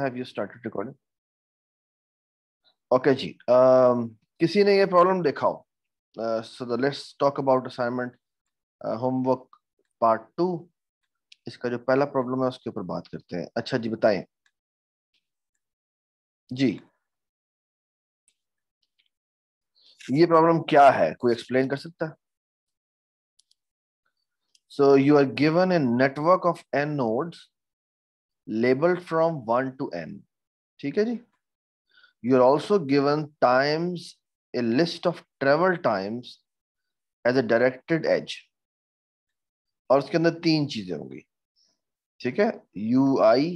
have you started recording? Okay, ji um, किसी ने ये प्रॉब्लम देखा हो so the let's talk about assignment homework part two इसका जो पहला प्रॉब्लम है उसके ऊपर बात करते हैं अच्छा जी बताएं जी ये प्रॉब्लम क्या है कोई एक्सप्लेन कर सकता है so you are given a network of n nodes label from one to n ठीक है जी you are also given times a list of travel times as a directed edge और उसके अंदर तीन चीजें होंगी ठीक है u i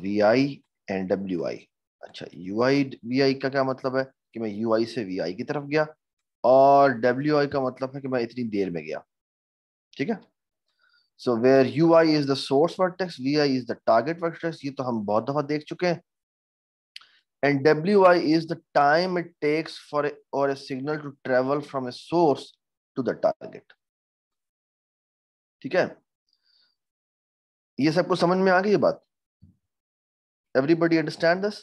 v i and डब्ल्यू आई अच्छा यू आई वी आई का क्या मतलब है कि मैं यू आई से वी आई की तरफ गया और डब्ल्यू आई का मतलब है कि मैं इतनी देर में गया ठीक है so where u i is the source vertex v i is the target vertex ये तो हम बहुत दफा देख चुके हैं एंड डब्ल्यू i is the time it takes for और a signal to travel from a source to the target ठीक है ये सबको समझ में आ गई ये बात everybody understand this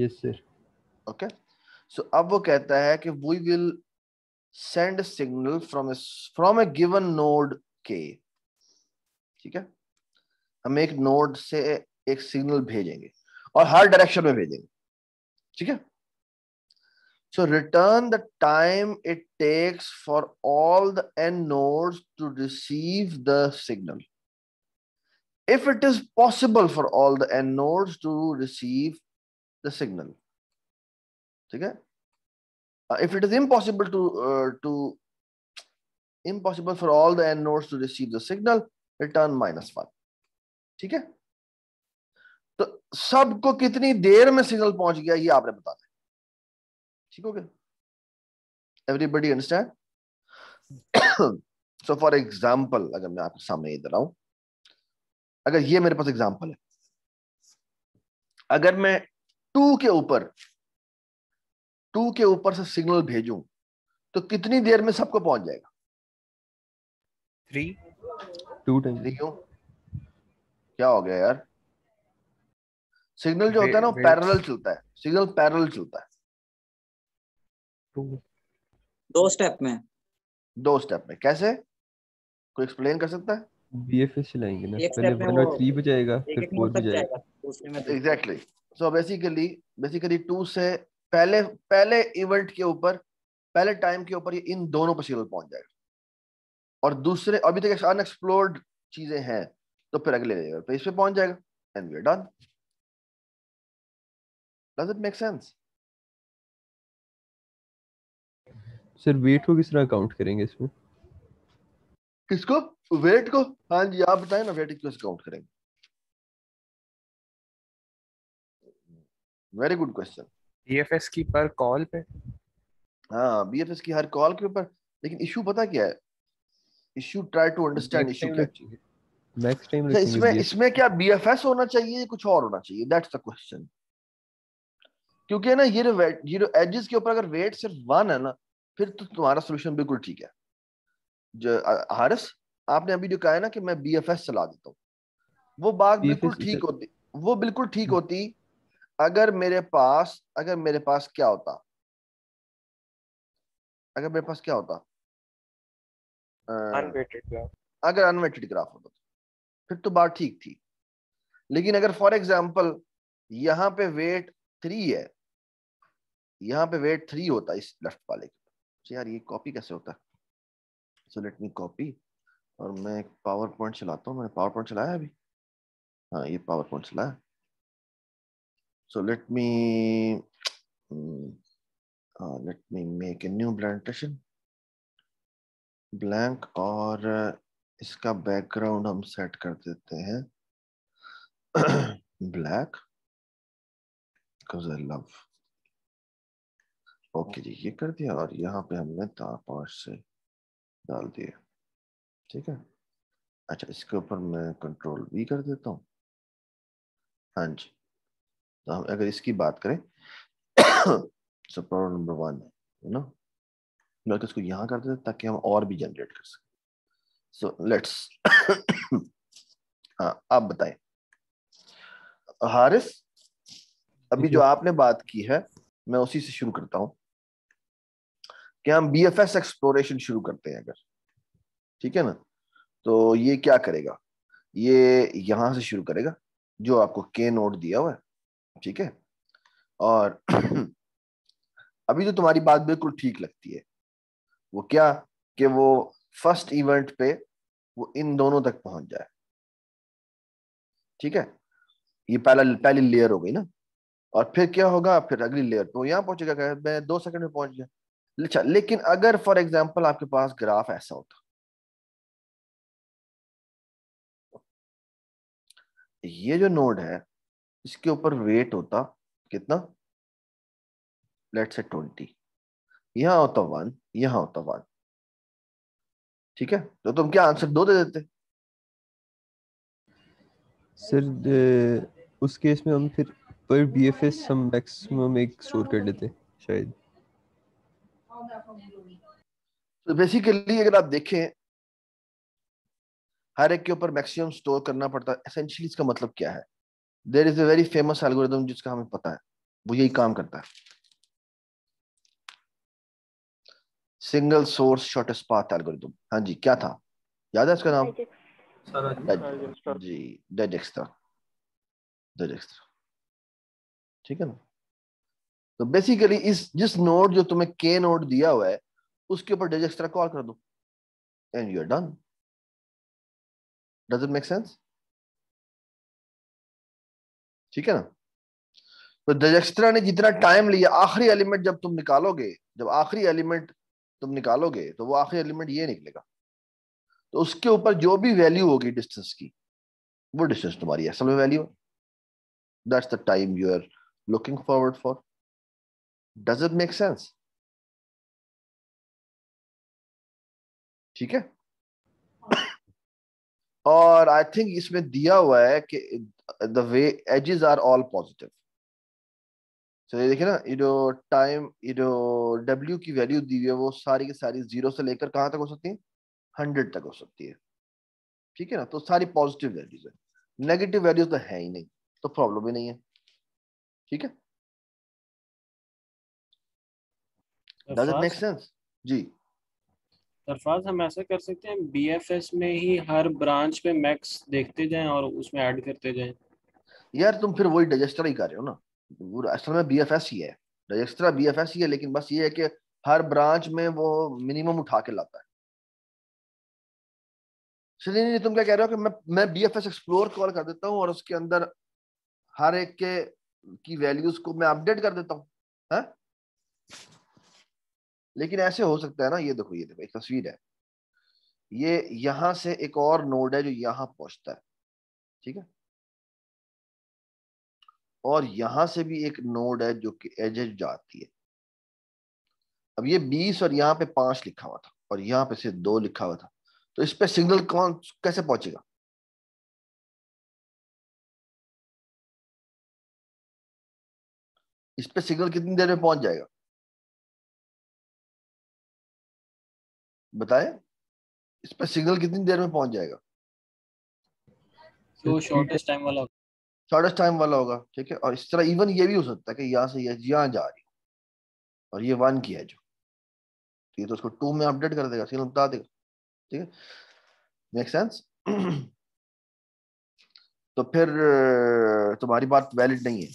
yes sir okay so अब वो कहता है कि we will send signal from from a given node के ठीक है हम एक नोड से एक सिग्नल भेजेंगे और हर डायरेक्शन में भेजेंगे ठीक है so return the time it takes for all the n node to receive the signal if it is possible for all the n nodes to receive the signal ठीक है Uh, if it is impossible to uh, to impossible for all the end nodes to receive the signal return minus one ठीक है तो सबको कितनी देर में signal पहुंच गया ये आपने बताना है ठीक हो गया everybody understand so for example अगर मैं आपके सामने इधर आऊं अगर ये मेरे पास एग्जाम्पल है अगर मैं टू के ऊपर टू के ऊपर से सिग्नल भेजूं तो कितनी देर में सबको पहुंच जाएगा थ्री टू टी क्यों क्या हो गया यार सिग्नल जो होता है ना वो पैरल चलता है सिग्नल पैरल चलता है दो स्टेप में दो स्टेप में कैसे कोई एक्सप्लेन कर सकता है बीएफएस चलाएंगे ना पहले वन और थ्री पे जाएगा फिर फोर पे जाएगा exactly so basically basically two से पहले पहले इवेंट के ऊपर पहले टाइम के ऊपर ये इन दोनों पर सीरियल पहुंच जाएगा और दूसरे अभी तक अनएक्सप्लोर्ड चीजें हैं तो फिर अगले लेवल पे इस पे पहुंच जाएगा and we are done does it make sense sir weight को किस तरह काउंट करेंगे इसमें किसको वेट को हाँ जी आप बताएं ना वेट किस काउंट करेंगे वेरी गुड क्वेश्चन बीएफएस की पर कॉल पे हाँ बीएफएस की हर कॉल के ऊपर लेकिन इशू पता क्या है issue try to understand issue क्या चाहिए नेक्स्ट टाइम इसमें इसमें क्या बीएफएस होना चाहिए कुछ और होना चाहिए दैट्स द क्वेश्चन क्योंकि ना ये जो ये जो एजेस के ऊपर अगर वेट सिर्फ वन है ना फिर तो तुम्हारा सोल्यूशन बिल्कुल ठीक है जो हारिस आपने अभी जो कहा है ना कि मैं बीएफएस चला देता हूँ वो बात बिल्कुल ठीक होती वो बिल्कुल ठीक हम्म। होती अगर मेरे पास अगर मेरे पास क्या होता अगर मेरे पास क्या होता अगर अनवेटेड ग्राफ होता तो। फिर तो बात ठीक थी लेकिन अगर फॉर एग्जाम्पल यहाँ पे वेट थ्री है यहाँ पे वेट थ्री होता इस लेफ्ट वाले की तो यार ये कॉपी कैसे होता है सो लेट मी कॉपी और मैं पावर पॉइंट चलाता हूँ मैंने पावर पॉइंट चलाया अभी हाँ ये पावर पॉइंट चलाया So let me, mm, uh, let me make a new blend session. Blank और uh, इसका बैकग्राउंड हम सेट कर देते हैं black because I love. Okay जी ये कर दिया और यहाँ पे हमने तापाश से डाल दिया ठीक है अच्छा इसके ऊपर मैं कंट्रोल भी कर देता हूँ हाँ जी तो हम अगर इसकी बात करें सो प्रॉब्लम नंबर वन है यू नो बल्कि इसको यहाँ कर देते ताकि हम और भी जनरेट कर सकें सो लेट्स हाँ आप बताए हारिस अभी जो आपने बात की है मैं उसी से शुरू करता हूँ कि हम बी एफ एस एक्सप्लोरेशन शुरू करते हैं अगर ठीक है ना तो ये क्या करेगा ये यहां से शुरू करेगा जो आपको के नोट दिया हुआ है ठीक है और अभी तो तुम्हारी बात बिल्कुल ठीक लगती है वो क्या कि वो फर्स्ट इवेंट पे वो इन दोनों तक पहुंच जाए ठीक है ये पहला पहली लेयर हो गई ना और फिर क्या होगा फिर अगली लेयर पे वो पहुंचेगा क्या मैं दो सेकंड में पहुंच गया अच्छा लेकिन अगर फॉर एग्जाम्पल आपके पास ग्राफ ऐसा होता ये जो नोड है इसके ऊपर वेट होता कितना लेट से ट्वेंटी यहां होता वन यहां होता वन ठीक है तो तुम क्या आंसर दो दे देते सर उस केस में हम फिर पर बीएफएस हम मैक्सिमम एक स्टोर कर लेते शायद तो बेसिकली अगर आप देखें हर एक के ऊपर मैक्सिमम स्टोर करना पड़ता है एसेंशियली इसका मतलब क्या है there is a very famous algorithm जिसका हमें पता है वो यही काम करता है single source shortest path algorithm हाँ जी क्या था याद है इसका नाम Dej, जी डेजेक्स्ट्रा डेजेक्स्ट्रा ठीक है ना तो बेसिकली इस जिस नोड जो तुम्हें के नोड दिया हुआ है उसके ऊपर डेजेक्स्ट्रा कॉल कर दो and you are done does it make sense ठीक है ना तो दजक्स्ट्रा ने जितना टाइम लिया आखिरी एलिमेंट जब तुम निकालोगे जब आखिरी एलिमेंट तुम निकालोगे तो वो आखिरी एलिमेंट ये निकलेगा तो उसके ऊपर जो भी वैल्यू होगी डिस्टेंस की वो डिस्टेंस तुम्हारी असल में वैल्यू है that's the time you are looking forward for does it make sense ठीक है और आई थिंक इसमें दिया हुआ है कि the way edges are all positive तो ये देखिए ना ये जो टाइम ये डब्ल्यू की वैल्यू दी हुई है वो सारी की सारी जीरो से लेकर कहाँ तक हो सकती है हंड्रेड तक हो सकती है ठीक है ना तो सारी पॉजिटिव वैल्यूज है नेगेटिव वैल्यूज तो है ही नहीं तो प्रॉब्लम ही नहीं है ठीक है डज इट मेक सेंस जी सरफराज हम ऐसा कर सकते हैं बीएफएस में ही हर ब्रांच पे मैक्स देखते जाएं और उसमें ऐड करते जाएं यार तुम फिर वही डाइजेस्टर ही कर रहे हो ना असल में बीएफएस ही है डाइजेस्टर बीएफएस ही है लेकिन बस ये है कि हर ब्रांच में वो मिनिमम उठा के लाता है श्रीनी तुम क्या कह रहे हो कि मैं मैं बीएफएस एक्सप्लोर कॉल कर देता हूँ और उसके अंदर हर एक के की वैल्यूज को मैं अपडेट कर देता हूँ हाँ? लेकिन ऐसे हो सकता है ना ये देखो ये देखो एक तस्वीर है ये यहां से एक और नोड है जो यहां पहुंचता है ठीक है और यहां से भी एक नोड है जो कि एज जाती है अब ये बीस और यहां पे पांच लिखा हुआ था और यहां पे से दो लिखा हुआ था तो इस पे सिग्नल कौन कैसे पहुंचेगा इस पे सिग्नल कितनी देर में पहुंच जाएगा बताएं इस पर सिग्नल कितनी देर में पहुंच जाएगा तो शॉर्टेस्ट टाइम वाला शॉर्टेस्ट टाइम वाला होगा ठीक है और इस तरह इवन ये भी हो सकता है कि यहाँ से यहाँ जा रही और ये वन की है जो तो ये तो उसको टू में अपडेट कर देगा सिग्नल बता देगा ठीक है मेक सेंस तो फिर तुम्हारी बात वैलिड नहीं है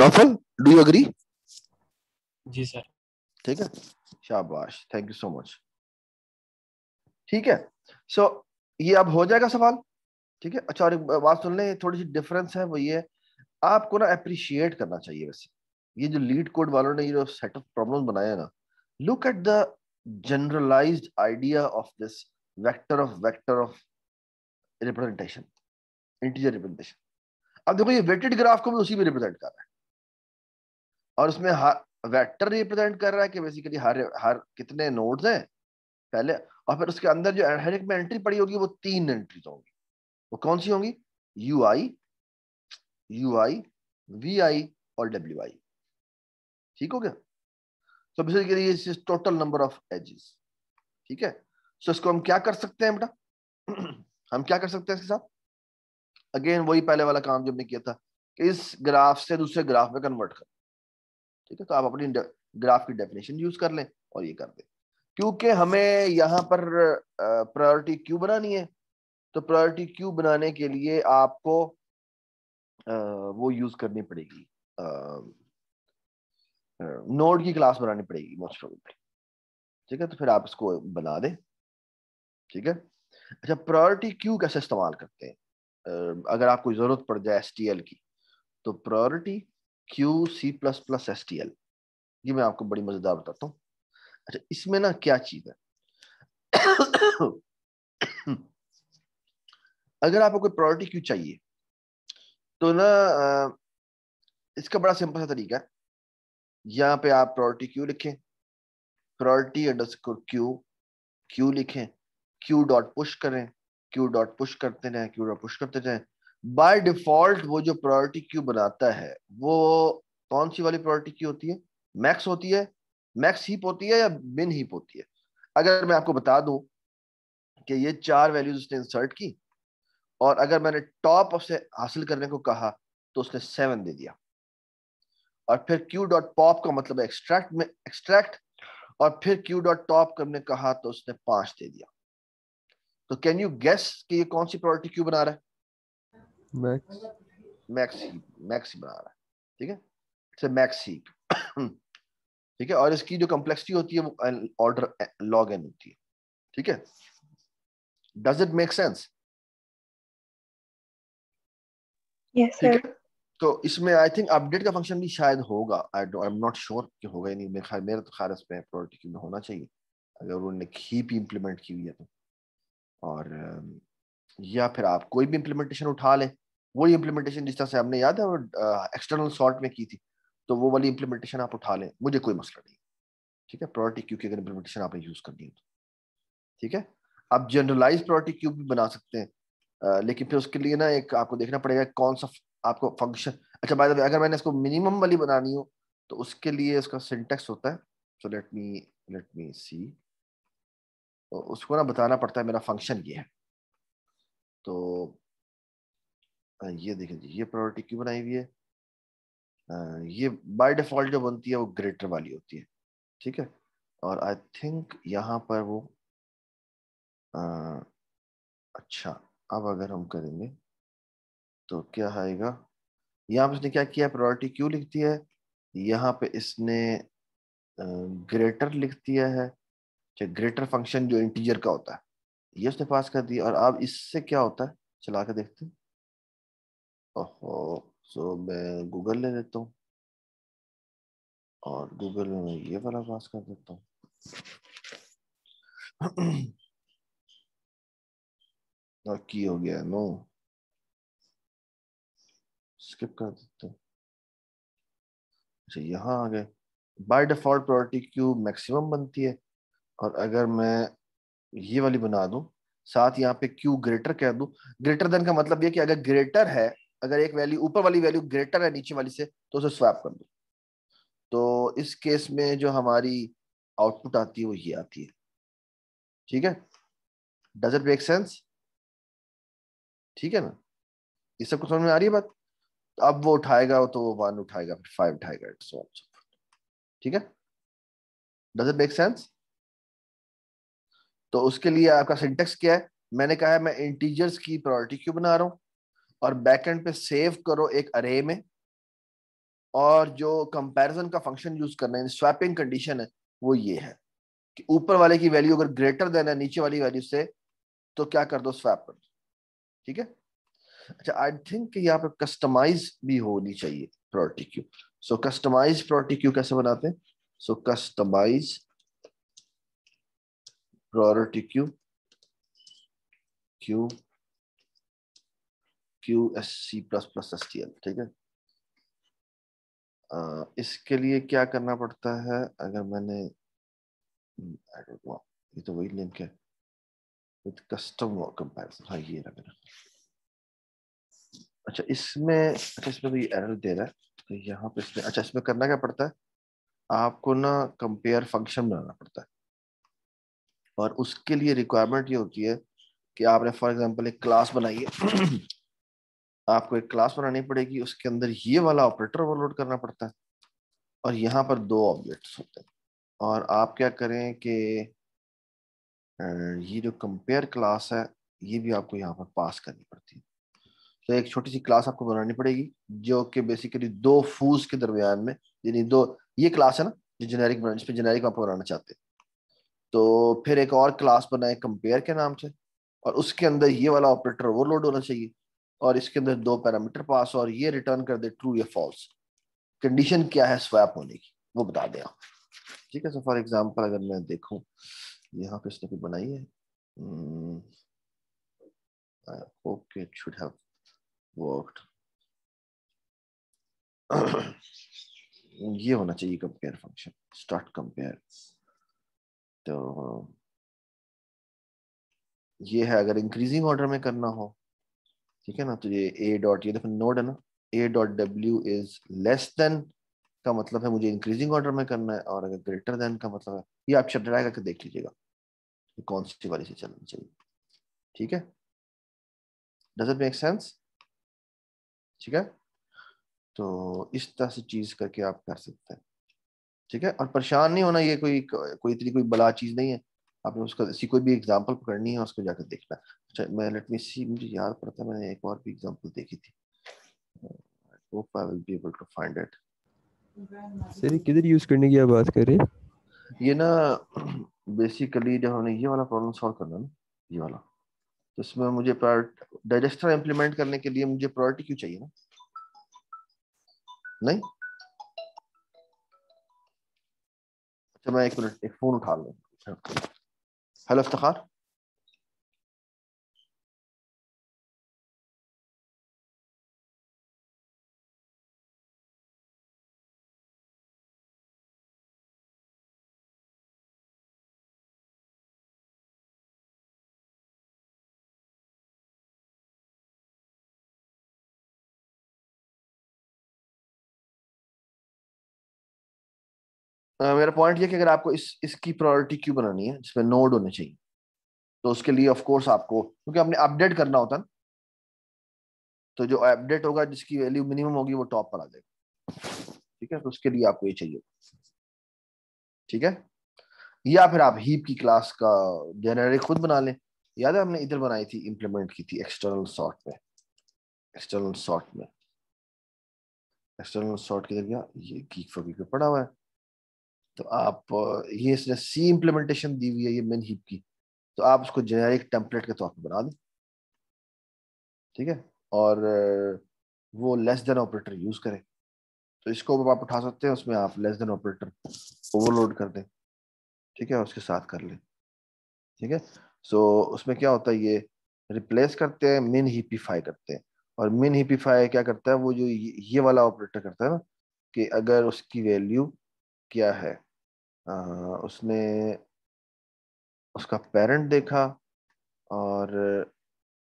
नौफल डू यू अग्री जी सर ठीक है शाबाश थैंक यू सो मच ठीक है सो so, ये अब हो जाएगा सवाल ठीक है अच्छा और एक बात सुन लें थोड़ी सी डिफरेंस है वो ये आपको ना अप्रिशिएट करना चाहिए वैसे ये जो लीड कोड वालों ने ये जो सेट ऑफ प्रॉब्लम बनाया ना look at the generalize idea of this vector of vector of representation integer representation अब देखो ये वेटेड ग्राफ को भी उसी में रिप्रेजेंट कर रहा है और उसमें वेक्टर रिप्रेजेंट कर रहा है कि बेसिकली हर हर कितने नोड्स हैं पहले और फिर उसके अंदर जो हर एक में एंट्री पड़ी होगी वो तीन एंट्रीज होंगी वो कौन सी होंगी u i u i v i और डब्ल्यू आई ठीक हो गया तो basically total number of edges ठीक है सो so इसको हम क्या कर सकते हैं बेटा हम क्या कर सकते हैं इसके साथ अगेन वही पहले वाला काम जो हमने किया था कि इस ग्राफ से दूसरे ग्राफ में कन्वर्ट कर ठीक है तो आप अपनी ग्राफ की डेफिनेशन यूज कर लें और ये कर दें क्योंकि हमें यहाँ पर प्रायोरिटी क्यू बनानी है तो प्रायोरिटी क्यू बनाने के लिए आपको आ, वो यूज करनी पड़ेगी नोड की क्लास बनानी पड़ेगी मोस्ट प्रोबेबली ठीक है तो फिर आप इसको बना दें ठीक है अच्छा प्रायोरिटी क्यू कैसे इस्तेमाल करते हैं अगर आपको जरूरत पड़ जाए एस की तो priority queue C plus plus S T L ये मैं आपको बड़ी मजेदार बताता हूँ अच्छा इसमें ना क्या चीज है अगर आपको कोई प्रायोरिटी क्यू चाहिए तो ना इसका बड़ा सिंपल सा तरीका है यहाँ पे आप प्रायोरिटी क्यू लिखें प्रायोरिटी अंडरस्कोर क्यू क्यू लिखें क्यू डॉट पुश करें क्यू डॉट पुश करते रहें क्यू डॉट पुश करते रहें बाय डिफॉल्ट वो जो प्रायोरिटी क्यू बनाता है वो कौन सी वाली प्रायोरिटी क्यू होती है मैक्स होती है मैक्स हीप होती है या बिन हीप होती है अगर मैं आपको बता दूं कि ये चार वैल्यूज उसने इंसर्ट की और अगर मैंने टॉप से हासिल करने को कहा तो उसने सेवन दे दिया और फिर क्यू डॉट पॉप का मतलब एक्सट्रैक्ट में एक्सट्रैक्ट और फिर क्यू डॉट टॉप करने कहा तो उसने पांच दे दिया तो कैन यू गेस कि ये कौन सी प्रायोरिटी क्यू बना रहा है बना रहा है ठीक है इट्स अच्छा, ठीक है और इसकी जो कम्प्लेक्सिटी होती है वो ऑर्डर लॉग एन होती है ठीक है डज इट मेक सेंस तो इसमें आई थिंक अपडेट का फंक्शन भी शायद होगा I I am not sure कि होगा ही नहीं मेरे ख्याल तो ख्याल इसमें प्रोडक्टिव में होना चाहिए अगर उन्होंने हीप इम्प्लीमेंट की हुई है तो और um, या फिर आप कोई भी इम्प्लीमेंटेशन उठा लें वही इम्प्लीमेंटेशन जिस तरह से हमने याद है एक्सटर्नल सॉर्ट में की थी तो वो वाली इम्प्लीमेंटेशन आप उठा लें मुझे कोई मसला नहीं ठीक है प्रायोरिटी क्यू की अगर इम्प्लीमेंटेशन आपने यूज करनी है ठीक है आप जनरलाइज प्रायोरिटी क्यू भी बना सकते हैं लेकिन फिर उसके लिए ना एक आपको देखना पड़ेगा कौन सा आपको फंक्शन अच्छा बाय द वे अगर मैंने इसको मिनिमम वाली बनानी हो तो उसके लिए इसका सिंटेक्स होता है so let me let me सी तो उसको ना बताना पड़ता है मेरा फंक्शन ये है तो हाँ, ये देखें जी ये प्रायोरिटी क्यों बनाई हुई है हाँ, ये बाय डिफॉल्ट जो बनती है वो ग्रेटर वाली होती है ठीक है और आई थिंक यहाँ पर वो आ, अच्छा अब अगर हम करेंगे तो क्या आएगा यहाँ पर इसने क्या किया प्रायोरिटी क्यों लिख दिया है यहाँ पे इसने ग्रेटर लिख दिया है ग्रेटर फंक्शन जो इंटीजर का होता है ये उसने पास कर दिया और अब इससे क्या होता है चला के देखते हैं ओहो सो मैं गूगल ले लेता हूँ और गूगल में मैं ये वाला पास कर देता हूँ और की हो गया नो स्किप कर देते अच्छा यहाँ आ गए by default priority queue maximum बनती है और अगर मैं ये वाली बना दूं साथ यहाँ पे क्यू ग्रेटर कह दूं ग्रेटर देन का मतलब ये कि अगर ग्रेटर है अगर एक वैल्यू ऊपर वाली वैल्यू ग्रेटर है नीचे वाली से तो उसे स्वैप कर दो तो इस केस में जो हमारी आउटपुट आती है वो ये आती है ठीक है डज इट मेक सेंस ठीक है ना ये सब कुछ समझ में आ रही है बात अब वो उठाएगा तो वो वन उठाएगा फिर फाइव उठाएगा ठीक है डज इट मेक सेंस तो उसके लिए आपका सिंटेक्स क्या है मैंने कहा है मैं इंटीजर्स की प्रायोरिटी क्यों बना रहा हूं और बैकएंड पे सेव करो एक अरे में और जो कंपैरिजन का फंक्शन यूज करना है स्वैपिंग कंडीशन है वो ये है कि ऊपर वाले की वैल्यू अगर ग्रेटर देन है नीचे वाली वैल्यू से तो क्या कर दो स्वैप कर दो ठीक है अच्छा आई थिंक यहाँ पर कस्टमाइज भी होनी चाहिए priority queue so customize priority queue कैसे बनाते हैं so customize priority queue queue queue S C plus plus S T L ठीक है uh, इसके लिए क्या करना पड़ता है अगर मैंने hmm, ये तो वही लिंक है विद कस्टम कंपैरिजन हाँ ये रहा मेरा अच्छा इसमें अच्छा इसमें तो ये एरर दे रहा है तो यहाँ पे इसमें अच्छा इसमें करना क्या पड़ता है आपको ना कंपेयर फंक्शन बनाना पड़ता है और उसके लिए रिक्वायरमेंट ये होती है कि आपने फॉर एग्जांपल एक क्लास बनाई है आपको एक क्लास बनानी पड़ेगी उसके अंदर ये वाला ऑपरेटर ओवरलोड करना पड़ता है और यहाँ पर दो ऑब्जेक्ट्स होते हैं और आप क्या करें कि ये जो कंपेयर क्लास है ये भी आपको यहाँ पर पास करनी पड़ती है तो एक छोटी सी क्लास आपको बनानी पड़ेगी जो कि बेसिकली दो फूज के दरमियान में यानी दो ये क्लास है ना जो जेनेरिक बना जिसमें जेनेरिक आपको बनाना चाहते हैं तो फिर एक और क्लास बनाए कंपेयर के नाम से और उसके अंदर ये वाला ऑपरेटर ओवरलोड होना चाहिए और इसके अंदर दो पैरामीटर पास और ये रिटर्न कर दे ट्रू या फॉल्स कंडीशन क्या है स्वैप होने की वो बता दें आप ठीक है सर फॉर एग्जाम्पल अगर मैं देखू यहाँ पे इसने बनाई है ओके शुड हैव ये होना चाहिए कंपेयर फंक्शन स्टार्ट कंपेयर तो ये है अगर इंक्रीजिंग ऑर्डर में करना हो ठीक है ना तो ये ए डॉट ये देखो नोड है ना ए डॉट डब्ल्यू इज लेस देन का मतलब है मुझे इंक्रीजिंग ऑर्डर में करना है और अगर ग्रेटर देन का मतलब है ये आप चैप्टर आएगा तो देख लीजिएगा कौन सी वाली से चलना चाहिए ठीक है डज इट मेक सेंस ठीक है तो इस तरह से चीज करके आप कर सकते हैं ठीक है और परेशान नहीं होना ये कोई कोई इतनी कोई बला चीज नहीं है आपने उसका इसी कोई भी एग्जाम्पल पकड़नी है उसको जाकर देखना अच्छा, मैं लेट मी सी मुझे याद पड़ता मैंने एक और भी एग्जांपल देखी थी I hope I will be able to find it sir किधर यूज करने की बात कर रहे ये ना बेसिकली जो हमने ये वाला प्रॉब्लम सॉल्व करना ना ये वाला तो इसमें मुझे डाइजेस्टर इंप्लीमेंट करने के लिए मुझे प्रायोरिटी क्यों चाहिए ना नहीं अच्छा मैं एक मिनट एक फोन उठा लूँ हेलो इफ्तार uh, मेरा पॉइंट ये कि अगर आपको इस इसकी प्रायोरिटी क्यों बनानी है जिसमें नोड होने चाहिए तो उसके लिए ऑफ कोर्स आपको क्योंकि आपने अपडेट करना होता ना तो जो अपडेट होगा जिसकी वैल्यू मिनिमम होगी वो टॉप पर आ जाएगा ठीक है तो उसके लिए आपको ये चाहिए ठीक है या फिर आप हीप की क्लास का जनरेट खुद बना लें याद है हमने इधर बनाई थी इंप्लीमेंट की थी एक्सटर्नल सॉर्ट में एक्सटर्नल सॉर्ट में एक्सटर्नल सॉर्ट किधर गया ये गीक फॉर गीक पे पड़ा हुआ है तो आप ये इसने सी इम्प्लीमेंटेशन दी हुई है ये मेन हीप की तो आप उसको जेनेरिक टेम्पलेट के तौर पर बना दें ठीक है और वो लेस देन ऑपरेटर यूज़ करें तो इसको आप उठा सकते हैं उसमें आप लेस देन ऑपरेटर ओवरलोड कर दें ठीक है उसके साथ कर लें ठीक है सो उसमें क्या होता है ये रिप्लेस करते हैं मिन हीपीफाई करते हैं और मिन हीपीफाई क्या करता है वो जो ये वाला ऑपरेटर करता है ना कि अगर उसकी वैल्यू क्या है उसने उसका पेरेंट देखा और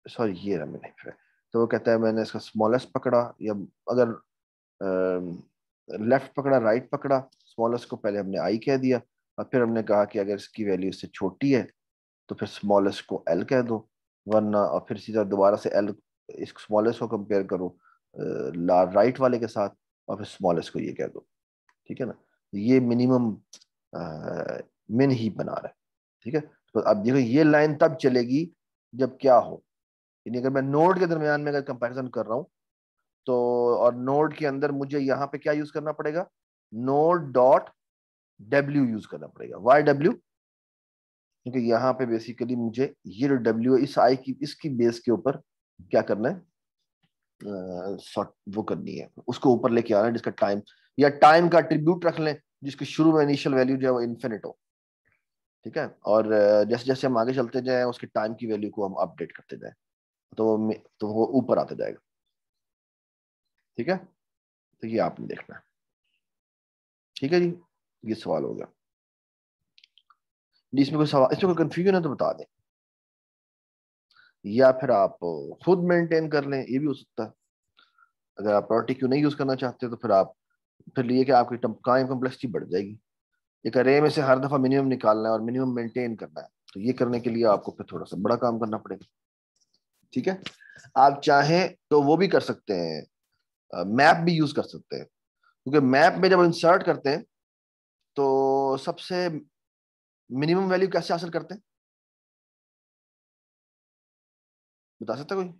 सॉरी ये रहा मैंने फिर तो वो कहता है मैंने इसका स्मॉलेस्ट पकड़ा या अगर लेफ्ट पकड़ा राइट पकड़ा स्मॉलेस्ट को पहले हमने आई कह दिया और फिर हमने कहा कि अगर इसकी वैल्यू इससे छोटी है तो फिर स्मॉलेस्ट को एल कह दो वरना और फिर सीधा दोबारा से एल इस स्मॉलेस्ट को कंपेयर करो राइट वाले के साथ और फिर स्मॉलेस्ट को ये कह दो ठीक है ना ये मिनिमम मिन ही बना रहा है ठीक है तो अब देखो ये लाइन तब चलेगी जब क्या हो यानी अगर मैं नोड के दरमियान में अगर कंपेरिजन कर रहा हूँ तो और नोड के अंदर मुझे यहाँ पे क्या यूज करना पड़ेगा नोड डॉट डब्ल्यू यूज करना पड़ेगा वाई डब्ल्यू क्योंकि यहाँ पे बेसिकली मुझे ये जो डब्ल्यू इस आई की इसकी बेस के ऊपर क्या करना है आ, वो करनी है उसको ऊपर लेके आना है जिसका टाइम या टाइम का ट्रिब्यूट रख लें जिसके शुरू में इनिशियल वैल्यू जो है वो इन्फिनिट हो ठीक है और जैसे जैसे हम आगे चलते जाए उसके टाइम की वैल्यू को हम अपडेट करते जाए तो वो तो वो ऊपर आते जाएगा ठीक है तो ये आपने देखना ठीक है जी ये सवाल हो गया जी इसमें कोई सवाल इसमें कोई कंफ्यूजन है तो बता दें या फिर आप खुद मेंटेन कर लें ये भी हो सकता है अगर आप प्रॉपर्टी क्यों नहीं यूज करना चाहते तो फिर आप फिर लिए कि आपकी टाइम कम्प्लेक्सिटी बढ़ जाएगी एक अरे में से हर दफ़ा मिनिमम निकालना है और मिनिमम मेंटेन करना है तो ये करने के लिए आपको फिर थोड़ा सा बड़ा काम करना पड़ेगा ठीक है आप चाहें तो वो भी कर सकते हैं मैप भी यूज़ कर सकते हैं क्योंकि मैप में जब इंसर्ट करते हैं तो सबसे मिनिमम वैल्यू कैसे हासिल करते हैं बता सकता कोई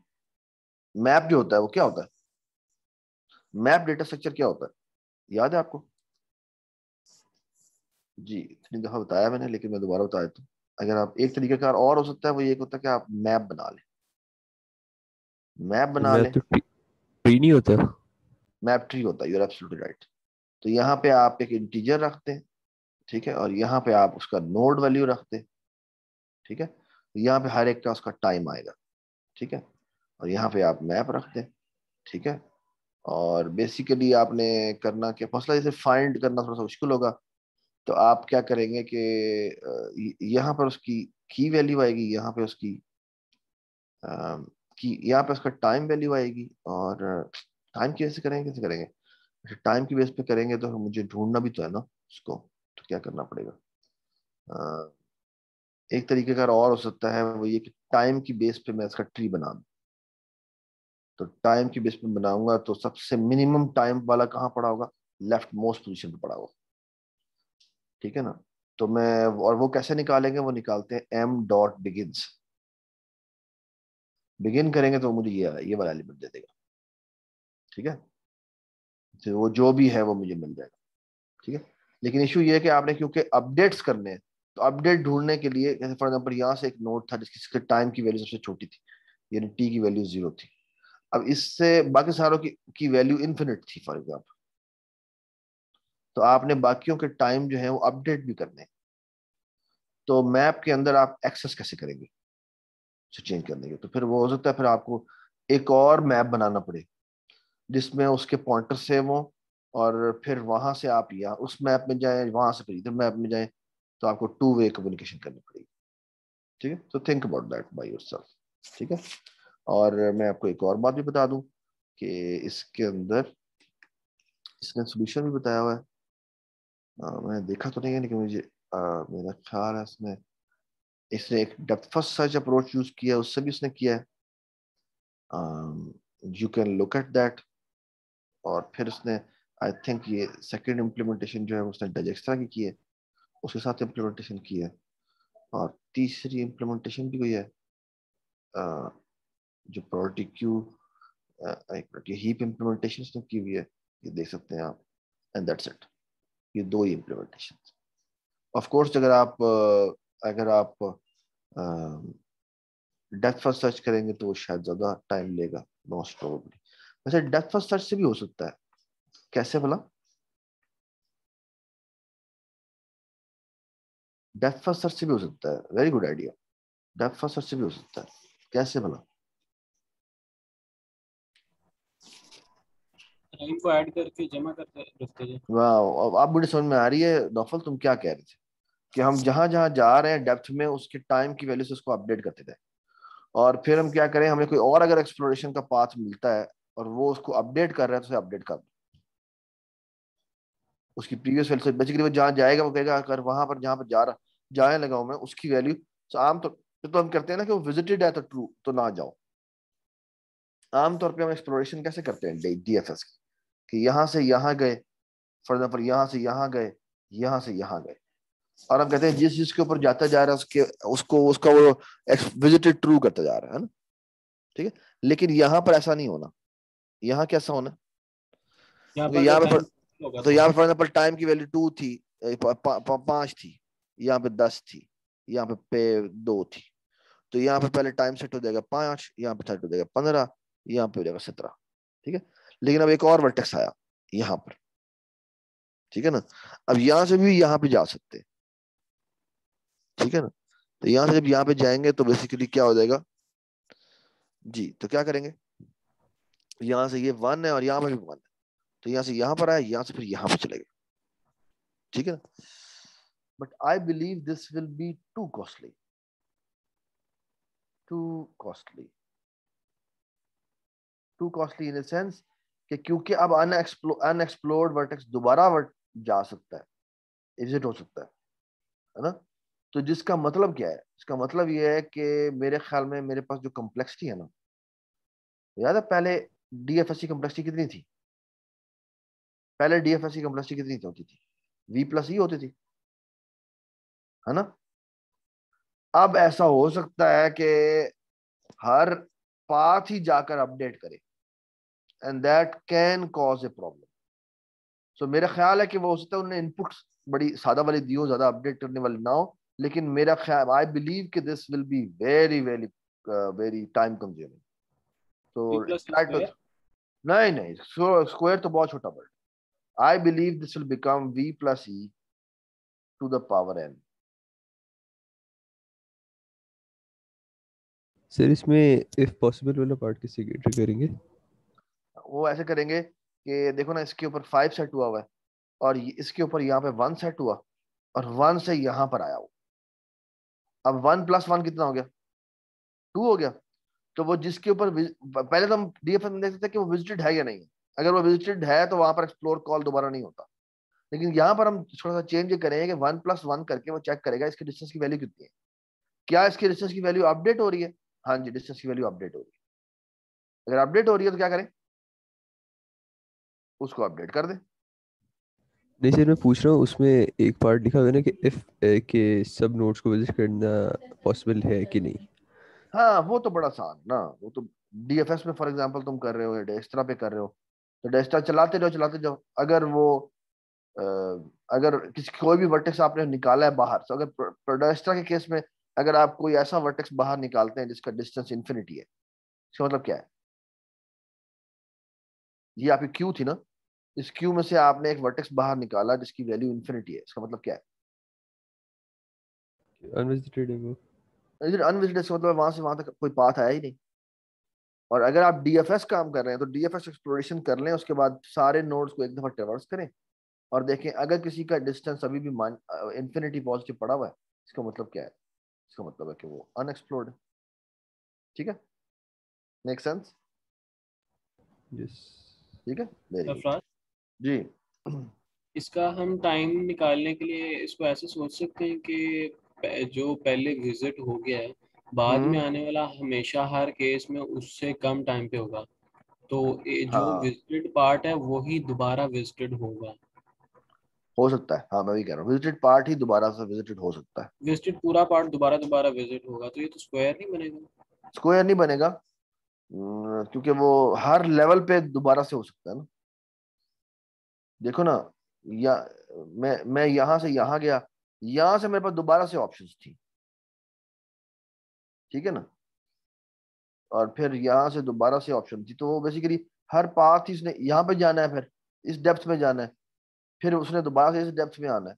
मैप जो होता है वो क्या होता है मैप डेटा स्ट्रक्चर क्या होता है याद है आपको जी इतनी दफा बताया मैंने लेकिन मैं दोबारा बता देता हूँ अगर आप एक का और हो सकता है वो ये होता है कि आप मैप बना लें मैप बना लें तो ट्री नहीं होता मैप ट्री होता है यू आर एब्सोल्युटली राइट तो यहाँ पे आप एक इंटीजर रखते हैं ठीक है और यहाँ पे आप उसका नोड वैल्यू रखते हैं ठीक है तो यहाँ पे हर एक का उसका टाइम आएगा ठीक है और यहाँ पे आप मैप रखते हैं ठीक है और बेसिकली आपने करना क्या फसला जैसे फाइंड करना थोड़ा सा मुश्किल होगा तो आप क्या करेंगे कि यहाँ पर उसकी की वैल्यू आएगी यहाँ पे उसकी की यहाँ पे उसका टाइम वैल्यू आएगी और टाइम की वजह से करेंगे कैसे करेंगे अच्छा टाइम की बेस पे करेंगे तो मुझे ढूंढना भी तो है ना उसको तो क्या करना पड़ेगा एक तरीके का और हो सकता है वो ये कि टाइम की बेस पे मैं इसका ट्री बना दूँ तो टाइम की बेस में बनाऊंगा तो सबसे मिनिमम टाइम वाला कहाँ पड़ा होगा लेफ्ट मोस्ट पोजिशन पर पड़ा होगा ठीक है ना तो मैं और वो कैसे निकालेंगे वो निकालते हैं एम डॉट बिगिन बिगिन करेंगे तो मुझे ये ये वाला एलिमेंट दे देगा ठीक है तो वो जो भी है वो मुझे मिल जाएगा ठीक है लेकिन इशू ये है कि आपने क्योंकि अपडेट्स करने हैं तो अपडेट ढूंढने के लिए जैसे फॉर एग्जाम्पल यहाँ से एक नोट था जिसकी टाइम की वैल्यू सबसे छोटी थी यानी टी की वैल्यू जीरो थी अब इससे बाकी सारों की की वैल्यू इन्फिनिट थी फॉर एग्जाम्पल तो आपने बाकियों के टाइम जो है वो अपडेट भी करने तो मैप के अंदर आप एक्सेस कैसे करेंगे उसे चेंज करने के तो फिर वो हो सकता है फिर आपको एक और मैप बनाना पड़े जिसमें उसके पॉइंटर सेव हों और फिर वहां से आप या उस मैप में जाएं वहां से फिर इधर मैप में जाएं तो आपको टू वे कम्युनिकेशन करनी पड़ेगी ठीक है तो think about that by your ठीक है और मैं आपको एक और बात भी बता दूं कि इसके अंदर इसने सोल्यूशन भी बताया हुआ है आ, मैंने देखा तो नहीं है लेकिन मुझे आ, मेरा ख्याल है इसमें इसने एक depth first search approach use किया उससे भी उसने किया है you can look at that और फिर उसने आई थिंक ये सेकेंड इम्प्लीमेंटेशन जो है उसने डजेक्स्ट्रा की की है उसके साथ इम्प्लीमेंटेशन की है और तीसरी इम्प्लीमेंटेशन भी हुई है जो priority queue priority heap implementation ने की हुई है ये देख सकते हैं आप एंड दैट्स इट ये दो ही इम्प्लीमेंटेशन ऑफकोर्स अगर आप uh, अगर आप डेथ फर्स्ट सर्च करेंगे तो वो शायद ज़्यादा टाइम लेगा मोस्ट प्रोबेबली वैसे डेथ फर्स्ट सर्च से भी हो सकता है कैसे भला डेथ फर्स्ट सर्च से भी हो सकता है वेरी गुड आइडिया डेथ फर्स्ट सर्च से भी हो सकता है कैसे भला टाइम को ऐड करके जमा करते रखते थे वाह आप बड़ी समझ में आ रही है नौफल तुम क्या कह रहे थे कि हम जहाँ जहाँ जा रहे हैं डेप्थ में उसके टाइम की वैल्यू से उसको अपडेट करते थे और फिर हम क्या करें हमें कोई और अगर एक्सप्लोरेशन का पाथ मिलता है और वो उसको अपडेट कर रहा है तो उसे अपडेट कर उसकी प्रीवियस वैल्यू से बेसिकली वो जहाँ जाएगा वो कहेगा अगर वहां पर जहाँ पर जा रहा जाने लगा हूँ मैं उसकी वैल्यू तो आमतौर तो, तो हम करते हैं ना कि वो विजिटेड है तो ट्रू तो ना जाओ आमतौर पर हम एक्सप्लोरेशन कैसे करते हैं डी एफ एस की कि यहां से यहां गए फॉर एग्जाम्पल यहाँ से यहाँ गए यहाँ से यहाँ गए और हम कहते हैं जिस चीज के ऊपर जाता जा रहा है उसके उसको उसका वो विजिटेड ट्रू करता जा रहा है ना ठीक है लेकिन यहाँ पर ऐसा नहीं होना यहाँ कैसा होना यहाँ पे तो यहाँ पे फॉर एग्जाम्पल टाइम की वैल्यू टू थी पांच थी यहाँ पे दस थी यहाँ पे पे दो थी तो यहाँ पे पहले टाइम सेट हो जाएगा पांच यहाँ पे सेट हो जाएगा पंद्रह यहाँ पे हो जाएगा सत्रह ठीक है लेकिन अब एक और वर्टेक्स आया यहां पर ठीक है ना अब यहां से भी यहाँ पे जा सकते ठीक है ना तो यहां से जब यहां पे जाएंगे तो बेसिकली क्या हो जाएगा जी तो क्या करेंगे यहां से ये वन है और यहां पर भी वन है तो यहां से यहां पर आए यहां से फिर यहां पर चले गए ठीक है ना but I believe this will be too costly too costly too costly in the sense कि क्योंकि अब अनएक्सप्लोर्ड वर्टेक्स दोबारा जा सकता है एग्जिट हो सकता है है ना तो जिसका मतलब क्या है इसका मतलब यह है कि मेरे ख्याल में मेरे पास जो कम्प्लेक्सिटी है ना याद है पहले D F S C complexity कितनी थी पहले D F S C complexity कितनी होती थी वी प्लस ई होती थी है ना अब ऐसा हो सकता है कि हर पाथ ही जाकर अपडेट करे and that can cause a problem so मेरा ख्याल है कि वो हो सकता है उन्होंने इनपुट्स बड़ी सादा वाली दी हो ज़्यादा अपडेट करने वाली ना हो लेकिन मेरा ख्याल आई बिलीव कि this will be very very very time consuming तो स्लाइड नहीं नहीं स्क्वायर तो बहुत छोटा word I believe this will become v plus E to the power n sir इसमें इफ पॉसिबल वाला पार्ट किसी के एंटर करेंगे वो ऐसे करेंगे कि देखो ना इसके ऊपर फाइव सेट हुआ हुआ है और इसके ऊपर यहाँ पे वन सेट हुआ और वन से यहाँ पर आया वो अब वन प्लस वन कितना हो गया टू हो गया तो वो जिसके ऊपर पहले तो हम डी एफ में देखते थे कि वो विजिटेड है या नहीं है अगर वो विजिटेड है तो वहां पर एक्सप्लोर कॉल दोबारा नहीं होता लेकिन यहाँ पर हम थोड़ा सा चेंज करेंगे कि वन प्लस वन करके वो चेक करेगा इसकी डिस्टेंस की वैल्यू कितनी है क्या इसकी डिस्टेंस की वैल्यू अपडेट हो रही है हाँ जी डिस्टेंस की वैल्यू अपडेट हो रही है अगर अपडेट हो रही है तो क्या करें उसको अपडेट कर दे नहीं सर मैं पूछ रहा हूँ उसमें एक पार्ट लिखा हुआ ना कि इफ के सब नोट्स को विजिट करना पॉसिबल है कि नहीं हाँ वो तो बड़ा आसान ना वो तो डीएफएस में फॉर एग्जांपल तुम कर रहे हो या डेस्ट्रा पे कर रहे हो तो डेस्ट्रा चलाते जाओ चलाते जाओ अगर वो आ, अगर किसी कोई भी वर्टेक्स आपने निकाला है बाहर तो अगर डेस्ट्रा के केस में अगर आप कोई ऐसा वर्टेक्स बाहर निकालते हैं जिसका डिस्टेंस इन्फिनिटी है इसका मतलब क्या है ये आपकी क्यू थी ना इस क्यू में से आपने एक वर्टेक्स बाहर निकाला जिसकी वैल्यू इंफिनिटी है इसका मतलब क्या है अनविजिटेड है अनविजिटेड मतलब से मतलब वहां से वहां तक कोई पाथ आया ही नहीं और अगर आप डीएफएस काम कर रहे हैं तो डीएफएस एक्सप्लोरेशन कर लें उसके बाद सारे नोड्स को एक दफा ट्रेवर्स करें और देखें अगर किसी का डिस्टेंस अभी भी मान इन्फिनिटी पॉजिटिव पड़ा हुआ है इसका मतलब क्या है इसका मतलब है कि वो अनएक्सप्लोर्ड है ठीक है मेक सेंस यस ठीक है वेरी गुड जी इसका हम टाइम निकालने के लिए इसको ऐसे सोच सकते हैं कि जो पहले विजिट हो गया है बाद में हम्म। आने वाला हमेशा हर केस में उससे कम टाइम पे होगा तो जो विजिटेड हाँ। पार्ट है वो ही दोबारा विजिटेड होगा हो सकता है हाँ मैं भी कह रहा हूँ विजिटेड पार्ट ही दोबारा से विजिटेड हो सकता है विजिटेड पूरा पार्ट दोबारा दोबारा विजिट होगा तो ये तो स्क्वायर नहीं बनेगा स्क्वायर नहीं बनेगा क्योंकि वो हर लेवल पे दोबारा से हो सकता है ना देखो ना या मैं मैं यहां से यहां गया यहां से मेरे पास दोबारा से ऑप्शन थी ठीक है ना और फिर यहाँ से दोबारा से ऑप्शन थी तो वो बेसिकली हर पाथ उसने यहाँ पे जाना है फिर इस डेप्थ में जाना है फिर उसने दोबारा से इस डेप्थ में आना है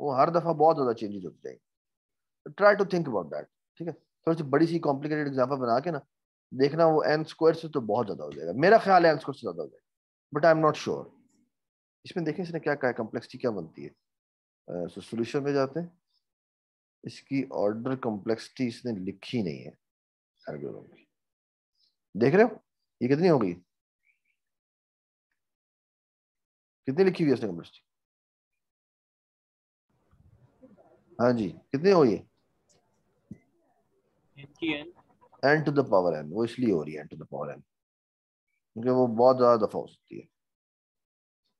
वो हर दफ़ा बहुत ज़्यादा चेंजेस होते जाएंगे try to think about that ठीक है थोड़ी सी बड़ी सी कॉम्प्लिकेटेड एग्जाम्पल बना के ना देखना वो एन स्क्वायर से तो बहुत ज़्यादा हो जाएगा मेरा ख्याल है एन स्क्वायर से ज़्यादा हो जाएगा but I am not sure इसमें देखें इसने क्या कहा है कम्प्लेक्सिटी क्या बनती है सो uh, सोल्यूशन so में जाते हैं इसकी ऑर्डर कम्प्लेक्सिटी इसने लिखी नहीं है एल्गोरिथम की देख रहे हो ये कितनी हो गई कितनी लिखी हुई है इसने कम्प्लेक्सिटी हाँ जी कितने हो ये n to the power n वो इसलिए हो रही है n to the power n क्योंकि वो बहुत ज्यादा दफा हो सकती है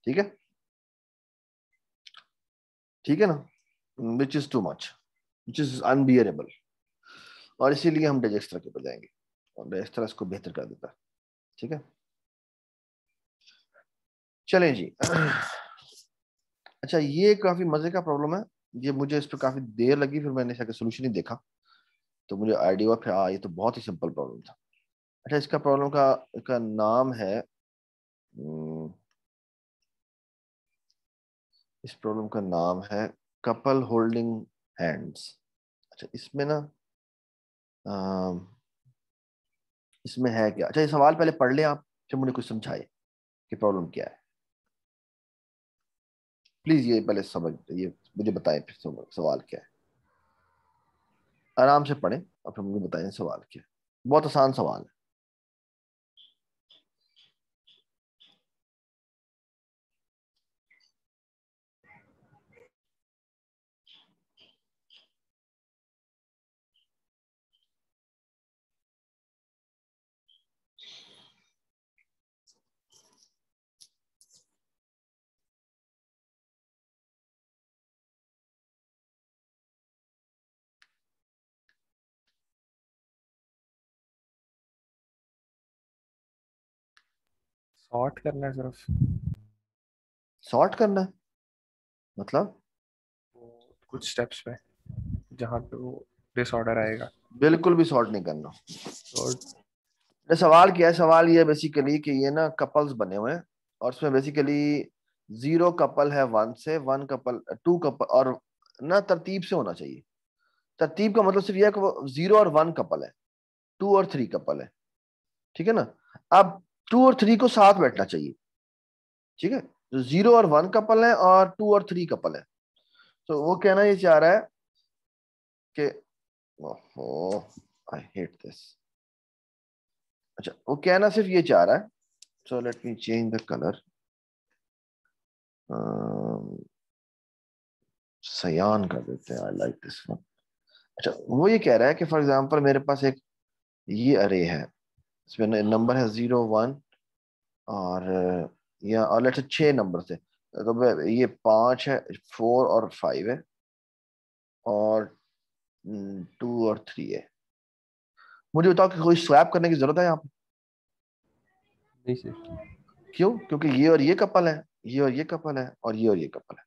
ठीक है ठीक है ना which is too much which is unbearable और इसीलिए हम डेजेस्ट्रा के ऊपर जाएंगे और डेजेक्स्ट्रा इसको बेहतर कर देता है ठीक है चलें जी अच्छा ये काफी मजे का प्रॉब्लम है ये मुझे इस पर काफी देर लगी फिर मैंने इसका सोल्यूशन ही देखा तो मुझे आइडिया फिर आ ये तो बहुत ही सिंपल प्रॉब्लम था अच्छा इसका प्रॉब्लम का इसका नाम है इस प्रॉब्लम का नाम है कपल होल्डिंग हैंड्स अच्छा इसमें ना इसमें है क्या अच्छा ये सवाल पहले पढ़ लें आप फिर मुझे कुछ समझाए कि प्रॉब्लम क्या है प्लीज़ ये पहले समझ ये मुझे बताएं फिर सवाल क्या है आराम से पढ़ें और फिर मुझे बताएं सवाल क्या है बहुत आसान सवाल है सॉर्ट करना है सिर्फ सॉर्ट करना है मतलब कुछ स्टेप्स में जहां पे वो डिसऑर्डर आएगा बिल्कुल भी सॉर्ट नहीं करना सॉर्ट ने सवाल किया है सवाल ये बेसिकली कि ये ना कपल्स बने हुए हैं और इसमें बेसिकली जीरो कपल है वन से वन कपल टू कपल और ना तरतीब से होना चाहिए तरतीब का मतलब सिर्फ यह जीरो और वन कपल है टू और थ्री कपल है ठीक है ना अब टू और थ्री को साथ बैठना चाहिए ठीक है तो जीरो और वन कपल है और टू और थ्री कपल है तो वो कहना ये चाह रहा है कि ओहो आई हेट दिस अच्छा वो कहना सिर्फ ये चाह रहा है so let me change the colour cyan कर देते हैं आई लाइक दिस वन अच्छा वो ये कह रहा है कि फॉर एग्जांपल मेरे पास एक ये अरे है इसमें नंबर है ज़ीरो वन और या और लेट्स छः नंबर से तो ये पाँच है फोर और फाइव है और टू हम्म, और थ्री है मुझे बताओ कि कोई स्वैप करने की ज़रूरत है यहाँ पे क्यों क्योंकि ये और ये कपल है ये और ये कपल है और ये और ये कपल है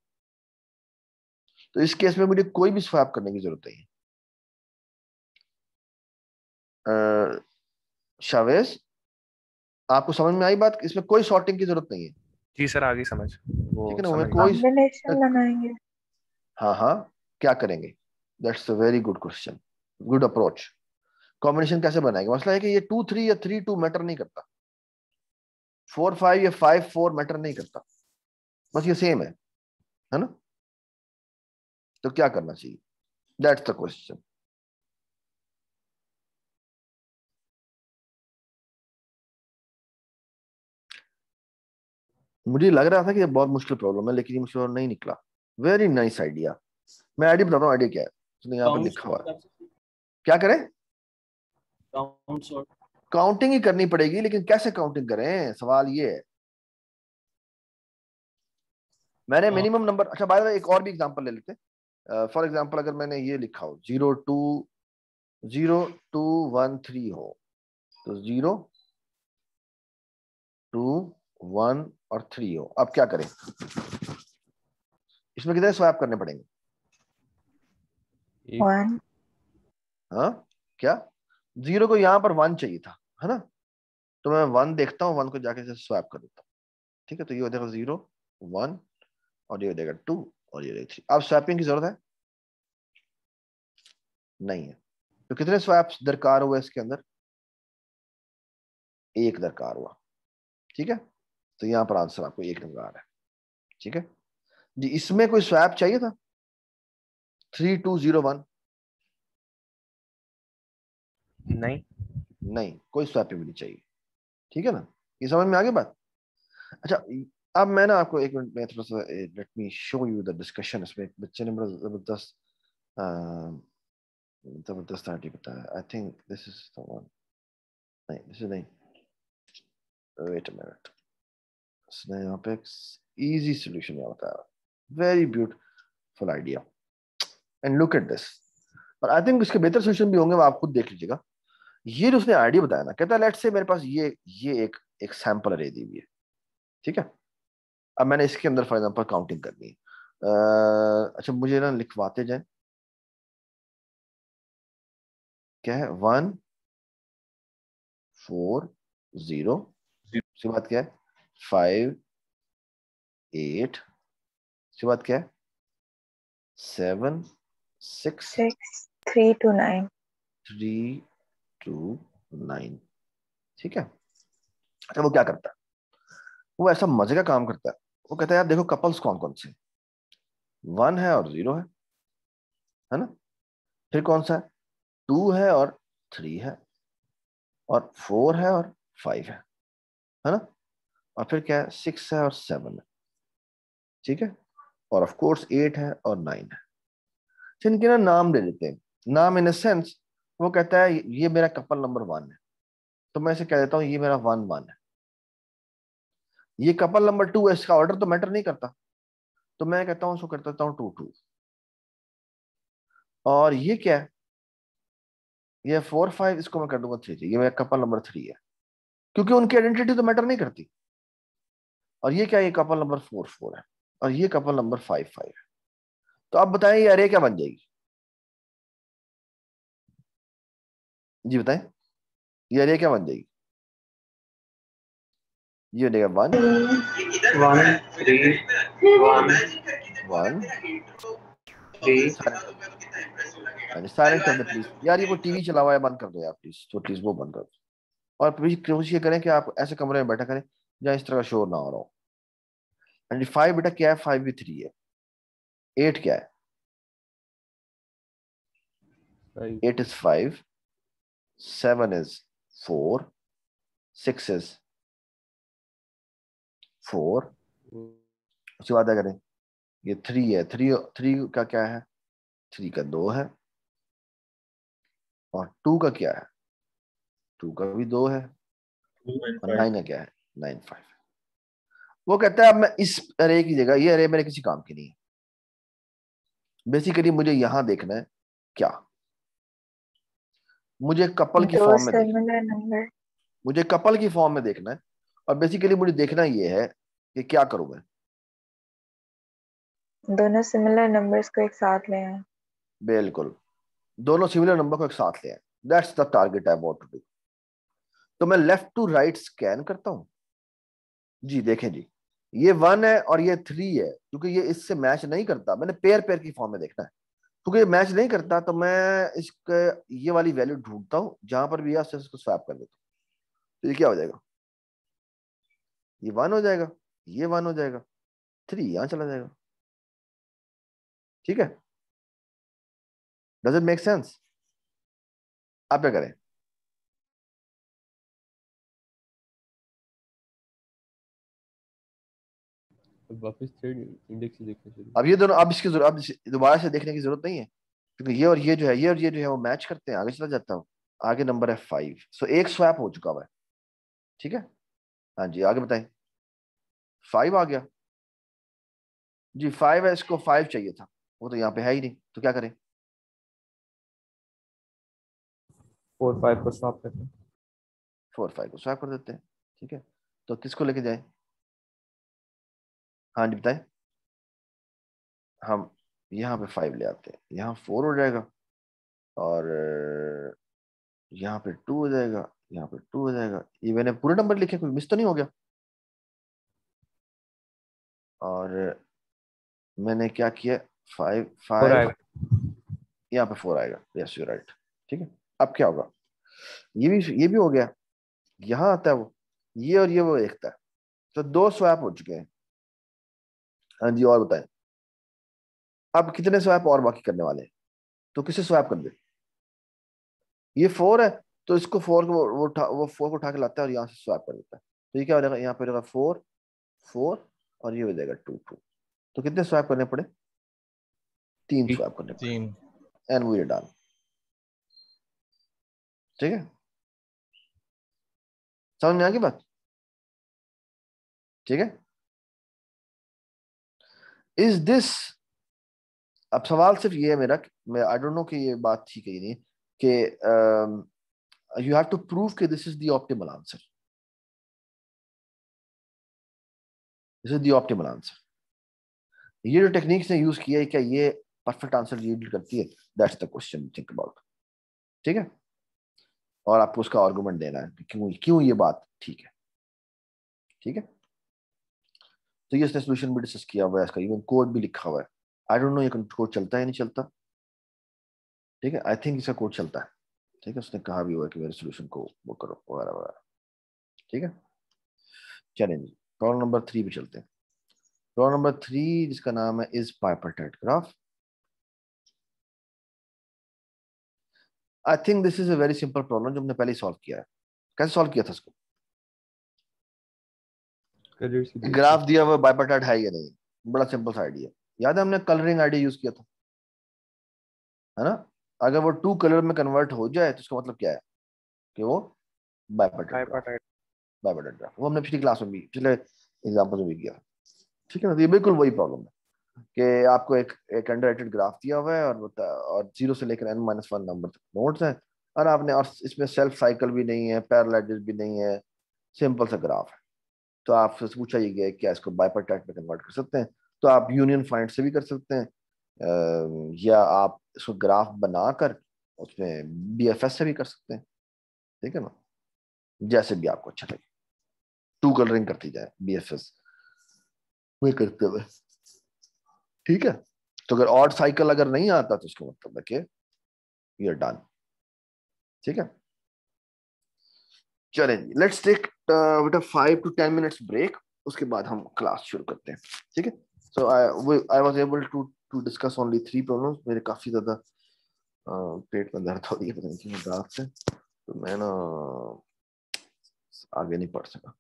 तो इस केस में मुझे कोई भी स्वैप करने की जरूरत नहीं है शावेश आपको समझ में आई बात इसमें कोई शॉर्टिंग की जरूरत नहीं है जी सर आगे समझ ठीक है ना कोई हाँ हाँ क्या करेंगे that's a very good question good approach combination कैसे बनाएंगे मसला है कि ये टू थ्री या थ्री टू मैटर नहीं करता फोर फाइव या फाइव फोर मैटर नहीं करता बस ये सेम है है ना तो क्या करना चाहिए दैट्स द क्वेश्चन मुझे लग रहा था कि ये बहुत मुश्किल प्रॉब्लम है लेकिन ये मुश्किल नहीं निकला वेरी नाइस आइडिया मैं आइडिया बताता हूँ आइडिया क्या है उसने यहाँ पर लिखा हुआ है क्या करें काउंटिंग ही करनी पड़ेगी लेकिन कैसे काउंटिंग करें सवाल ये है मैंने मिनिमम हाँ। नंबर अच्छा बाय एक और भी एग्जांपल ले लेते फॉर एग्जांपल uh, अगर मैंने ये लिखा हो zero two zero two one three हो तो जीरो टू वन और थ्री ओ अब क्या करें इसमें कितने स्वैप करने पड़ेंगे हाँ? क्या जीरो को यहां पर वन चाहिए था है ना तो मैं वन देखता हूँ वन को जाके स्वैप कर देता हूँ ठीक है तो ये हो जाएगा जीरो वन और ये हो जाएगा टू और ये थ्री अब स्वैपिंग की जरूरत है नहीं है तो कितने स्वैप दरकार हुए इसके अंदर एक दरकार हुआ ठीक है तो यहां पर आंसर आपको एक नजर आ रहा है ठीक है जी इसमें कोई स्वैप चाहिए था थ्री टू जीरो वन नहीं नहीं कोई स्वैप भी नहीं चाहिए ठीक है ना ये समझ में आगे बात अच्छा अब मैं ना आपको एक मिनट में थोड़ा सा let me show you the discussion इसमें एक बच्चे ने बड़ा जबरदस्त जबरदस्त आर्टी बताया आई थिंक दिस इज नहीं दिस इज नहीं वेट अ मिनट उसने यहाँ पे इजी सोल्यूशन यहाँ बताया very beautiful idea and look at this और आई थिंक इसके बेहतर सोल्यूशन भी होंगे वो आप खुद देख लीजिएगा ये जो उसने आइडिया बताया ना कहता है लेट से मेरे पास ये ये एक एक सैंपल रे दी हुई है ठीक है अब मैंने इसके अंदर फॉर एग्जाम्पल काउंटिंग कर है अच्छा मुझे ना लिखवाते जाए क्या है वन फोर जीरो उसकी बात क्या है फाइव एट उसके बाद क्या है seven six three two nine three two nine ठीक है अच्छा वो क्या करता है वो ऐसा मजे का काम करता है वो कहता है यार देखो कपल्स कौन कौन से वन है और जीरो है है ना फिर कौन सा है टू है और थ्री है और फोर है और फाइव है है ना और फिर क्या है सिक्स है और सेवन है ठीक है और ऑफ कोर्स एट है और नाइन है तो इनके ना नाम ले लेते हैं नाम इन सेंस वो कहता है ये मेरा कपल नंबर वन है तो मैं इसे कह देता हूँ ये मेरा वन वन है ये कपल नंबर टू है इसका ऑर्डर तो मैटर नहीं करता तो मैं कहता हूँ उसको कर देता हूँ टू टू और ये क्या है ये फोर फाइव इसको मैं कर दूंगा थ्री थ्री ये मेरा कपल नंबर थ्री है क्योंकि उनकी आइडेंटिटी तो मैटर नहीं करती और ये क्या ये कपल नंबर फोर फोर है और ये कपल नंबर फाइव फाइव है तो आप बताएं ये अरे क्या बन जाएगी जी बताएं ये अरे क्या बन जाएगी ये one one three one one silent कर दो प्लीज यार ये कोई टीवी चला हुआ है बंद कर दो यार प्लीज तो प्लीज वो बंद कर दो और प्लीज कोशिश ये करें कि आप ऐसे कमरे में बैठा करें जहाँ इस तरह का शोर ना हो रहा हो यानी फाइव बेटा क्या है फाइव भी थ्री है एट क्या है eight is five seven is four six is four उसके बाद क्या करें ये थ्री है थ्री थ्री का क्या है थ्री का दो है और टू का क्या है टू का भी दो है नाइन का क्या है नाइन फाइव वो कहता है अब मैं इस अरे की जगह ये अरे मेरे किसी काम की नहीं है बेसिकली मुझे यहां देखना है क्या मुझे कपल की फॉर्म में मुझे कपल की फॉर्म में देखना है और बेसिकली मुझे देखना ये है कि क्या करूं मैं दोनों सिमिलर नंबर्स को एक साथ ले आए बिल्कुल दोनों सिमिलर नंबर को एक साथ ले आए that's the target I want to do तो मैं लेफ्ट टू राइट स्कैन करता हूं जी देखें जी ये वन है और ये थ्री है क्योंकि ये इससे मैच नहीं करता मैंने पेयर पेयर की फॉर्म में देखना है क्योंकि ये मैच नहीं करता तो मैं इसके ये वाली वैल्यू ढूंढता हूं जहां पर भी आप इसको स्वैप कर देता तो ये क्या हो जाएगा ये वन हो जाएगा ये वन हो जाएगा थ्री यहां चला जाएगा ठीक है डज इट मेक सेंस आप क्या करें वापस थ्रेड इंडेक्स ही देखना शुरू अब ये दोनों अब इसकी जरूरत अब दोबारा से देखने की जरूरत नहीं है क्योंकि ये और ये जो है ये और ये जो है वो मैच करते हैं आगे चला जाता हूँ आगे नंबर है फाइव सो एक स्वैप हो चुका हुआ है ठीक है हाँ जी आगे बताएं फाइव आ गया जी फाइव है इसको फाइव चाहिए था वो तो यहाँ पे है ही नहीं तो क्या करें फोर फाइव को स्वैप करते हैं फोर फाइव को स्वैप कर देते हैं ठीक है तो किसको लेके जाए हाँ जी बताए हम यहाँ पे फाइव ले आते हैं यहाँ फोर हो जाएगा और यहाँ पे टू हो जाएगा यहाँ पे टू हो जाएगा ये मैंने पूरे नंबर लिखे कोई मिस तो नहीं हो गया और मैंने क्या किया फाइव फाइव यहाँ पे फोर आएगा यस यू राइट ठीक है अब क्या होगा ये भी ये भी हो गया यहाँ आता है वो ये और ये वो एक है तो दो स्वैप हो चुके हैं हाँ जी और बताएं अब कितने स्वैप और बाकी करने वाले हैं तो किसे स्वैप कर दे ये फोर है तो इसको फोर को वो वो फोर को उठा के लाता है और यहाँ से स्वैप कर देता है तो ये क्या हो जाएगा यहाँ पे हो फोर फोर और ये हो जाएगा टू टू तो कितने स्वैप करने पड़े तीन स्वैप करने पड़े एंड वी डाल ठीक है समझ में आ गई बात ठीक है इज दिस अब सवाल सिर्फ ये है मेरा मैं आई डोंट नो कि ये बात ठीक है नहीं कि यू हैव टू प्रूव कि this is the optimal answer this is the optimal answer ये जो टेक्निक्स ने यूज किया है क्या ये परफेक्ट आंसर लीड करती है that's the question think about ठीक है और आपको उसका आर्गुमेंट देना है क्यों क्यों ये बात ठीक है ठीक है तो ये इसने सोल्यूशन भी डिस्कस किया हुआ है इसका इवन कोड भी लिखा हुआ है आई डोंट नो ये कोड चलता है नहीं चलता ठीक है आई थिंक इसका कोड चलता है ठीक है उसने कहा भी हुआ है कि मेरे सोल्यूशन को वो करो वगैरह वगैरह ठीक है चलें जी प्रॉब्लम नंबर थ्री पे चलते हैं प्रॉब्लम नंबर थ्री जिसका नाम है is piper bipartite graph I think this is a very simple problem जो हमने पहले सॉल्व किया है कैसे सॉल्व किया था इसको ग्राफ दिया हुआ बाइपाटाइट है या नहीं बड़ा सिंपल सा आइडिया याद है हमने कलरिंग आइडिया यूज किया था है ना अगर वो टू कलर में कन्वर्ट हो जाए तो इसका मतलब क्या है कि वो बाइपाटाइट ग्राफ वो हमने पिछली क्लास में भी पिछले एग्जांपल में भी किया ठीक है ना तो ये बिल्कुल वही प्रॉब्लम है कि आपको एक एक अंडरराइटेड ग्राफ दिया हुआ है और और जीरो से लेकर एन माइनस वन नंबर तक नोड्स हैं और आपने और इसमें सेल्फ साइकिल भी नहीं है पैरालिटिस भी नहीं है सिंपल सा ग्राफ है तो आपसे पूछा ये गया क्या इसको बाइपर टैक्ट में कन्वर्ट कर सकते हैं तो आप यूनियन फाइंड से भी कर सकते हैं या आप इसको ग्राफ बना कर उसमें बी से भी कर सकते हैं ठीक है ना जैसे भी आपको अच्छा लगे टू कलरिंग करती जाए बी एफ एस करते हुए ठीक है तो अगर ऑड साइकिल अगर नहीं आता तो इसका मतलब है कि यू डन ठीक है चले जी लेट्स टेक बेटा five to ten minutes break उसके बाद हम क्लास शुरू करते हैं ठीक है so I I was able to to discuss only three problems मेरे काफ़ी ज़्यादा uh, पेट में दर्द हो रही है पता नहीं क्यों रात से तो मैं ना आगे नहीं पढ़ सका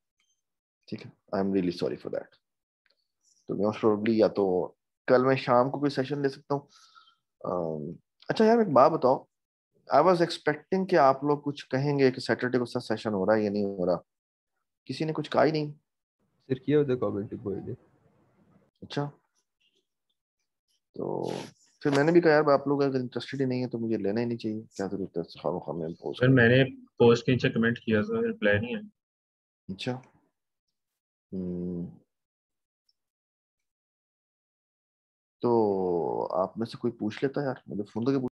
ठीक है I am really sorry for that तो मैं प्रॉब्ली या तो कल मैं शाम को कोई सेशन ले सकता हूँ um, अच्छा यार एक बात बताओ आई वॉज एक्सपेक्टिंग कि आप लोग कुछ कहेंगे कि सैटरडे को उसका सेशन हो रहा है या नहीं हो रहा किसी ने कुछ कहा ही नहीं सिर्फ किया उधर कॉमेंटिंग बोल अच्छा तो फिर मैंने भी कहा यार आप लोग अगर इंटरेस्टेड ही नहीं है तो मुझे लेना ही नहीं चाहिए क्या जरूरत है खाम खाम में पोस्ट सर मैंने पोस्ट के नीचे कमेंट किया था रिप्लाई नहीं है अच्छा हम्म। तो आप में से कोई पूछ लेता यार मुझे मतलब फोन करके